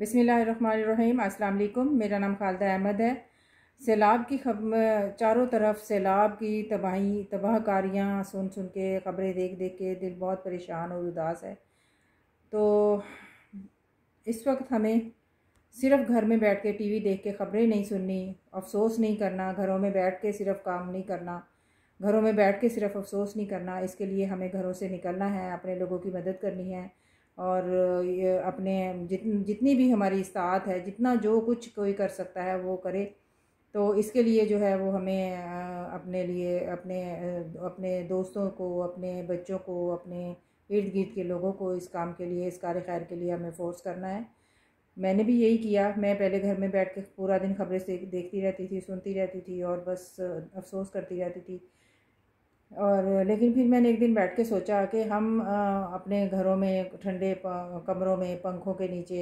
बिसमीम अस्सलाम मेरा नाम खालदा अहमद है सैलाब की खब चारों तरफ सैलाब की तबाही तबाहकारियाँ सुन सुन के खबरें देख देख के दिल बहुत परेशान और उदास है तो इस वक्त हमें सिर्फ घर में बैठ के टीवी देख के खबरें नहीं सुननी अफसोस नहीं करना घरों में बैठ के सिर्फ काम नहीं करना घरों में बैठ के सिर्फ अफसोस नहीं करना इसके लिए हमें घरों से निकलना है अपने लोगों की मदद करनी है और ये अपने जित जितनी भी हमारी इस्तात है जितना जो कुछ कोई कर सकता है वो करे तो इसके लिए जो है वो हमें अपने लिए अपने अपने दोस्तों को अपने बच्चों को अपने इर्द गिर्द के लोगों को इस काम के लिए इस कार खैर के लिए हमें फोर्स करना है मैंने भी यही किया मैं पहले घर में बैठ के पूरा दिन खबरें देखती रहती थी सुनती रहती थी और बस अफसोस करती रहती थी और लेकिन फिर मैंने एक दिन बैठ के सोचा कि हम अपने घरों में ठंडे कमरों में पंखों के नीचे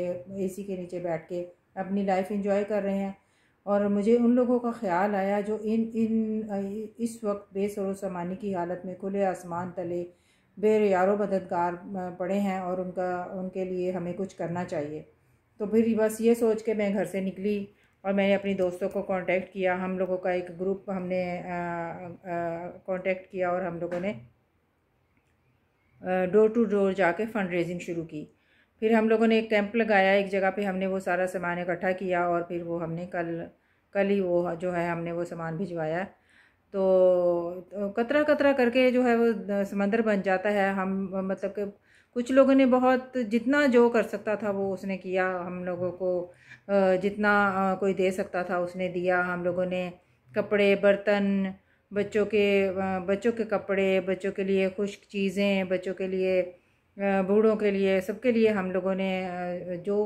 एसी के नीचे बैठ के अपनी लाइफ इंजॉय कर रहे हैं और मुझे उन लोगों का ख्याल आया जो इन इन इस वक्त बेसरो सामानी की हालत में खुले आसमान तले बेरो मददगार पड़े हैं और उनका उनके लिए हमें कुछ करना चाहिए तो फिर बस ये सोच के मैं घर से निकली और मैंने अपनी दोस्तों को कांटेक्ट किया हम लोगों का एक ग्रुप हमने कांटेक्ट किया और हम लोगों ने डोर टू डोर जाके फ़ंड रेजिंग शुरू की फिर हम लोगों ने एक कैंप लगाया एक जगह पे हमने वो सारा सामान इकट्ठा किया और फिर वो हमने कल कल ही वो जो है हमने वो सामान भिजवाया तो, तो कतरा कतरा करके जो है वो समंदर बन जाता है हम मतलब कि कुछ लोगों ने बहुत जितना जो कर सकता था वो उसने किया हम लोगों को जितना कोई दे सकता था उसने दिया हम लोगों ने कपड़े बर्तन बच्चों के बच्चों के कपड़े बच्चों के लिए खुश्क चीज़ें बच्चों के लिए बूढ़ों के लिए सबके लिए हम लोगों ने जो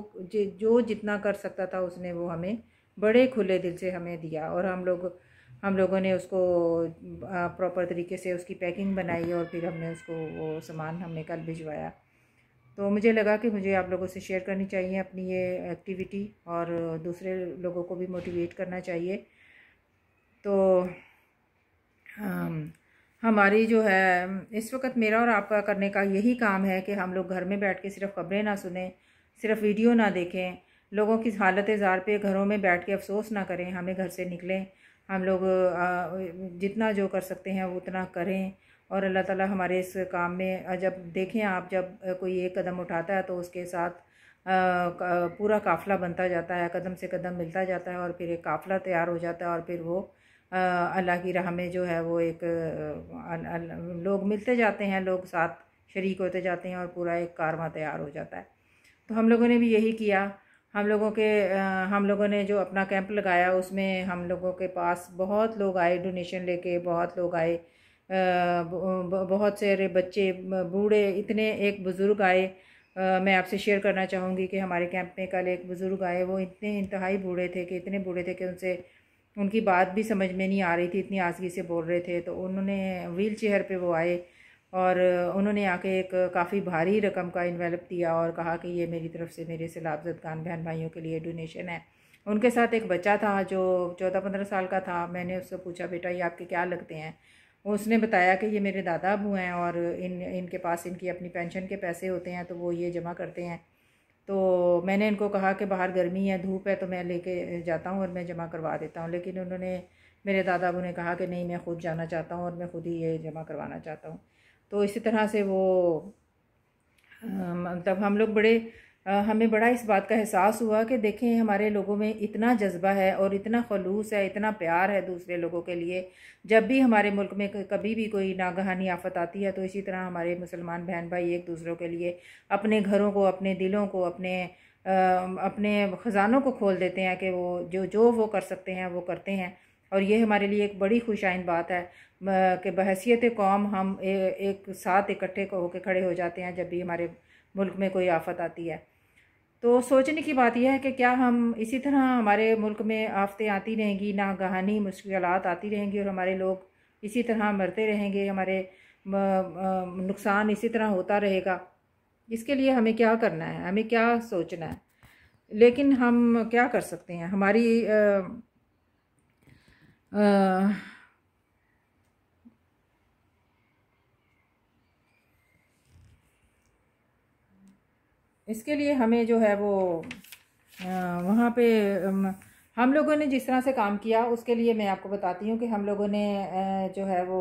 जो जितना कर सकता था उसने वो हमें बड़े खुले दिल से हमें दिया और हम लोग हम लोगों ने उसको प्रॉपर तरीके से उसकी पैकिंग बनाई और फिर हमने उसको वो सामान हमने कल भिजवाया तो मुझे लगा कि मुझे आप लोगों से शेयर करनी चाहिए अपनी ये एक्टिविटी और दूसरे लोगों को भी मोटिवेट करना चाहिए तो हमारी जो है इस वक्त मेरा और आपका करने का यही काम है कि हम लोग घर में बैठ के सिर्फ खबरें ना सुने सिर्फ वीडियो ना देखें लोगों की हालत ज़ार पे घरों में बैठ के अफसोस ना करें हमें घर से निकलें हम लोग जितना जो कर सकते हैं उतना करें और अल्लाह ताला हमारे इस काम में जब देखें आप जब कोई एक कदम उठाता है तो उसके साथ पूरा काफ़िला बनता जाता है कदम से कदम मिलता जाता है और फिर एक काफ़िला तैयार हो जाता है और फिर वो अल्लाह की राह में जो है वो एक लोग मिलते जाते हैं लोग साथ शरीक होते जाते हैं और पूरा एक कारवा तैयार हो जाता है तो हम लोगों ने भी यही किया हम लोगों के हम लोगों ने जो अपना कैंप लगाया उसमें हम लोगों के पास बहुत लोग आए डोनेशन लेके बहुत लोग आए बहुत सारे बच्चे बूढ़े इतने एक बुज़ुर्ग आए मैं आपसे शेयर करना चाहूँगी कि हमारे कैंप में कल एक बुज़ुर्ग आए वो इतने इंतहाई बूढ़े थे कि इतने बूढ़े थे कि उनसे उनकी बात भी समझ में नहीं आ रही थी इतनी आसगी से बोल रहे थे तो उन्होंने व्हील चेयर पर वो आए और उन्होंने आके एक काफ़ी भारी रकम का इन्वेलप दिया और कहा कि ये मेरी तरफ से मेरे सिलाबजद जदगान बहन भाइयों के लिए डोनेशन है उनके साथ एक बच्चा था जो चौदह पंद्रह साल का था मैंने उससे पूछा बेटा ये आपके क्या लगते हैं उसने बताया कि ये मेरे दादा अबू हैं और इन इनके पास इनकी अपनी पेंशन के पैसे होते हैं तो वो ये जमा करते हैं तो मैंने इनको कहा कि बाहर गर्मी है धूप है तो मैं लेके जाता हूँ और मैं जमा करवा देता हूँ लेकिन उन्होंने मेरे दादा अबू ने कहा कि नहीं मैं खुद जाना चाहता हूँ और मैं खुद ही ये जमा करवाना चाहता हूँ तो इसी तरह से वो मतलब हम लोग बड़े हमें बड़ा इस बात का एहसास हुआ कि देखें हमारे लोगों में इतना जज्बा है और इतना खलूस है इतना प्यार है दूसरे लोगों के लिए जब भी हमारे मुल्क में कभी भी कोई नागहानी आफत आती है तो इसी तरह हमारे मुसलमान बहन भाई एक दूसरों के लिए अपने घरों को अपने दिलों को अपने अपने ख़जानों को खोल देते हैं कि वो जो जो वो कर सकते हैं वो करते हैं और ये हमारे लिए एक बड़ी खुशाइन बात है कि बहसीत कौम हम ए, एक साथ इकट्ठे होकर खड़े हो जाते हैं जब भी हमारे मुल्क में कोई आफत आती है तो सोचने की बात यह है कि क्या हम इसी तरह हमारे मुल्क में आफतें आती रहेंगी नागहानी मुश्किल आती रहेंगी और हमारे लोग इसी तरह मरते रहेंगे हमारे नुकसान इसी तरह होता रहेगा इसके लिए हमें क्या करना है हमें क्या सोचना है लेकिन हम क्या कर सकते हैं हमारी आ, इसके लिए हमें जो है वो वहाँ पे हम लोगों ने जिस तरह से काम किया उसके लिए मैं आपको बताती हूँ कि हम लोगों ने जो है वो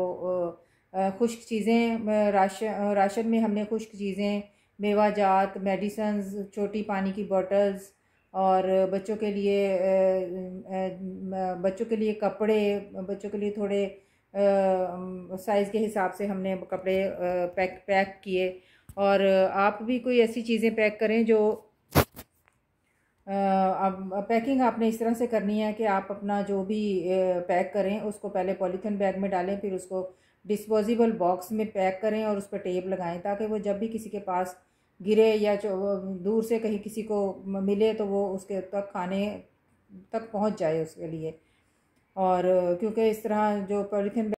खुश्क चीज़ें राशन राशन में हमने खुश्क चीज़ें मेवा जात मेडिसन्स छोटी पानी की बॉटल्स और बच्चों के लिए बच्चों के लिए कपड़े बच्चों के लिए थोड़े साइज़ के हिसाब से हमने कपड़े पैक पैक किए और आप भी कोई ऐसी चीज़ें पैक करें जो अब पैकिंग आपने इस तरह से करनी है कि आप अपना जो भी पैक करें उसको पहले पॉलीथीन बैग में डालें फिर उसको डिस्पोजेबल बॉक्स में पैक करें और उस पर टेप लगाएं ताकि वो जब भी किसी के पास गिरे या दूर से कहीं किसी को मिले तो वो उसके तक खाने तक पहुंच जाए उसके लिए और क्योंकि इस तरह जो पॉलीथिन